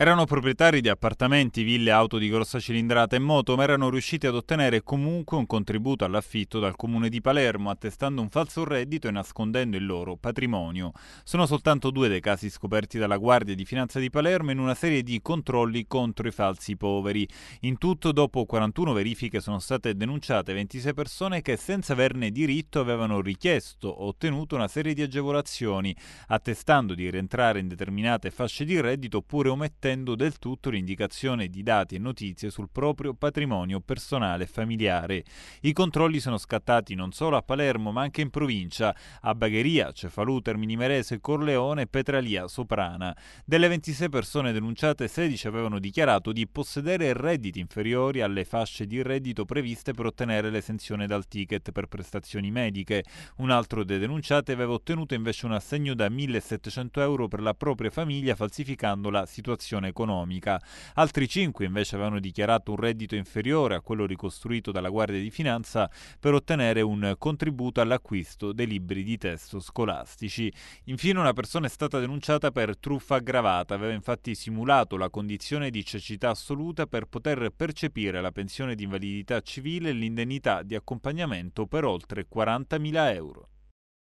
Erano proprietari di appartamenti, ville, auto di grossa cilindrata e moto, ma erano riusciti ad ottenere comunque un contributo all'affitto dal comune di Palermo, attestando un falso reddito e nascondendo il loro patrimonio. Sono soltanto due dei casi scoperti dalla Guardia di Finanza di Palermo in una serie di controlli contro i falsi poveri. In tutto, dopo 41 verifiche, sono state denunciate 26 persone che, senza averne diritto, avevano richiesto o ottenuto una serie di agevolazioni, attestando di rientrare in determinate fasce di reddito oppure omettendo omettendo del tutto l'indicazione di dati e notizie sul proprio patrimonio personale e familiare. I controlli sono scattati non solo a Palermo ma anche in provincia, a Bagheria, Cefalù, Termini Merese, Corleone e Petralia Soprana. Delle 26 persone denunciate, 16 avevano dichiarato di possedere redditi inferiori alle fasce di reddito previste per ottenere l'esenzione dal ticket per prestazioni mediche. Un altro dei denunciati aveva ottenuto invece un assegno da 1.700 euro per la propria famiglia falsificando la situazione situazione economica. Altri cinque invece avevano dichiarato un reddito inferiore a quello ricostruito dalla Guardia di Finanza per ottenere un contributo all'acquisto dei libri di testo scolastici. Infine una persona è stata denunciata per truffa aggravata, aveva infatti simulato la condizione di cecità assoluta per poter percepire la pensione di invalidità civile e l'indennità di accompagnamento per oltre 40.000 euro.